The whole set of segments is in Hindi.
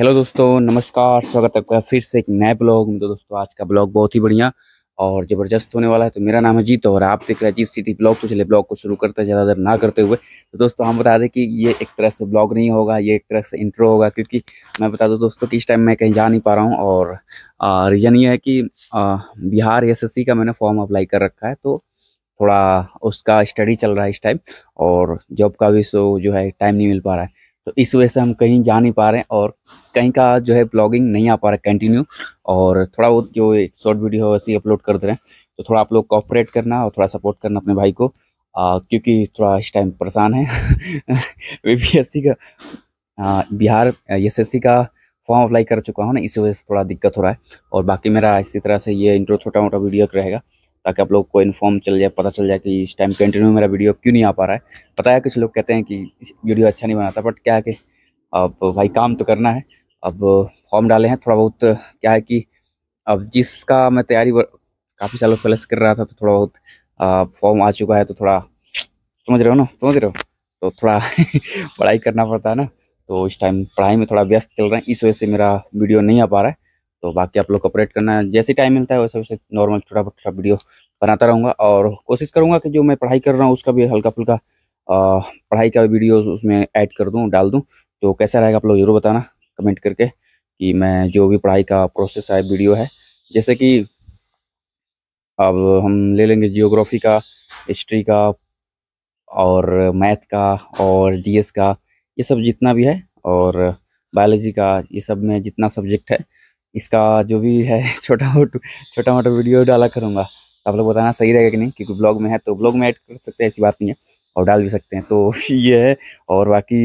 हेलो दोस्तों नमस्कार स्वागत है आपका फिर से एक नए ब्लॉग में तो दोस्तों आज का ब्लॉग बहुत ही बढ़िया और ज़बरदस्त होने वाला है तो मेरा नाम है जीत और आप देख रहे हैं जीत सिटी ब्लॉग तो चले ब्लॉग को शुरू करते हैं ज़्यादा देर ना करते हुए तो दोस्तों हम बता दें कि ये एक तरह से ब्लॉग नहीं होगा ये एक तरह से इंट्रो होगा क्योंकि मैं बता दूँ दोस्तों कि इस टाइम मैं कहीं जा नहीं पा रहा हूँ और रीज़न ये है कि बिहार एस का मैंने फॉर्म अप्लाई कर रखा है तो थोड़ा उसका स्टडी चल रहा है इस टाइम और जॉब का भी सो जो है टाइम नहीं मिल पा रहा है तो इस वजह से हम कहीं जा नहीं पा रहे हैं और कहीं का जो है ब्लॉगिंग नहीं आ पा रहा कंटिन्यू और थोड़ा बहुत जो एक शॉर्ट वीडियो वैसे अपलोड कर दे रहे हैं तो थोड़ा आप लोग कॉपरेट करना और थोड़ा सपोर्ट करना अपने भाई को आ, क्योंकि थोड़ा इस टाइम परेशान है सी का आ, बिहार एस का फॉर्म अप्लाई कर चुका हूँ ना इसी वजह से थोड़ा दिक्कत हो रहा है और बाकी मेरा इसी तरह से ये इंट्रो छोटा मोटा वीडियो रहेगा ताकि आप लोग को इन्फॉर्म चल जाए पता चल जाए कि इस टाइम कंटिन्यू मेरा वीडियो क्यों नहीं आ पा रहा है पता है कुछ लोग कहते हैं कि वीडियो अच्छा नहीं बनाता बट क्या है कि अब भाई काम तो करना है अब फॉर्म डाले हैं थोड़ा बहुत क्या है कि अब जिसका मैं तैयारी काफ़ी सालों पहले से कर रहा था तो थोड़ा बहुत फॉर्म आ चुका है तो थोड़ा समझ रहे हो ना समझ रहे हो तो थोड़ा पढ़ाई करना पड़ता है ना तो इस टाइम पढ़ाई में थोड़ा व्यस्त चल रहा है इस वजह से मेरा वीडियो नहीं आ पा रहा है तो बाकी आप लोग कोपरेट करना है जैसे टाइम मिलता है वैसे वैसे नॉर्मल छोटा छोटा वीडियो बनाता रहूँगा और कोशिश करूँगा कि जो मैं पढ़ाई कर रहा हूँ उसका भी हल्का फुल्का पढ़ाई का वीडियो उसमें ऐड कर दूँ डाल दूँ तो कैसा रहेगा आप लोग ज़रूर बताना कमेंट करके कि मैं जो भी पढ़ाई का प्रोसेस है वीडियो है जैसे कि अब हम ले लेंगे जियोग्राफी का हिस्ट्री का और मैथ का और जीएस का ये सब जितना भी है और बायोलॉजी का ये सब में जितना सब्जेक्ट है इसका जो भी है छोटा मोटा छोटा मोटा वीडियो डाला करूँगा तो आप लोग बताना सही रहेगा कि नहीं क्योंकि ब्लॉग में है तो ब्लॉग में ऐड कर सकते हैं ऐसी बात नहीं है और डाल भी सकते हैं तो ये है और बाकी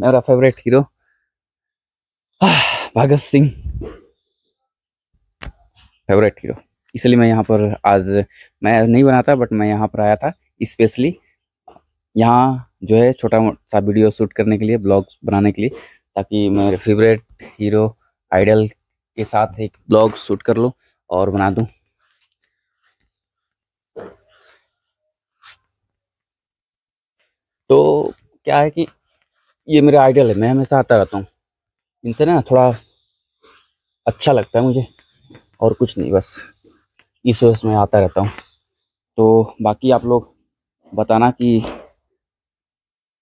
मेरा favourite hero Bhagat Singh favourite hero इसलिए मैं यहाँ पर आज मैं नहीं बनाता बट मैं यहाँ पर आया था स्पेशली यहाँ जो है छोटा सा वीडियो शूट करने के लिए ब्लॉग्स बनाने के लिए ताकि मेरे फेवरेट हीरो आइडल के साथ एक ब्लॉग शूट कर लूँ और बना दूँ तो क्या है कि ये मेरा आइडल है मैं हमेशा आता रहता हूँ इनसे ना थोड़ा अच्छा लगता है मुझे और कुछ नहीं बस इस वजह से मैं आता रहता हूँ तो बाकी आप लोग बताना कि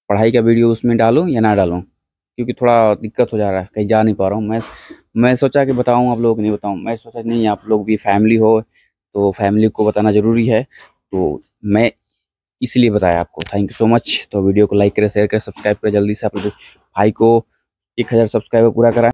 पढ़ाई का वीडियो उसमें डालूँ या ना डालूँ क्योंकि थोड़ा दिक्कत हो जा रहा है कहीं जा नहीं पा रहा हूँ मैं मैं सोचा कि बताऊँ आप लोग नहीं बताऊँ मैं सोचा नहीं आप लोग भी फैमिली हो तो फैमिली को बताना ज़रूरी है तो मैं इसलिए बताया आपको थैंक यू सो मच तो वीडियो को लाइक करें शेयर करें सब्सक्राइब करें जल्दी से आप भाई को एक हज़ार सब्सक्राइबर पूरा कराएं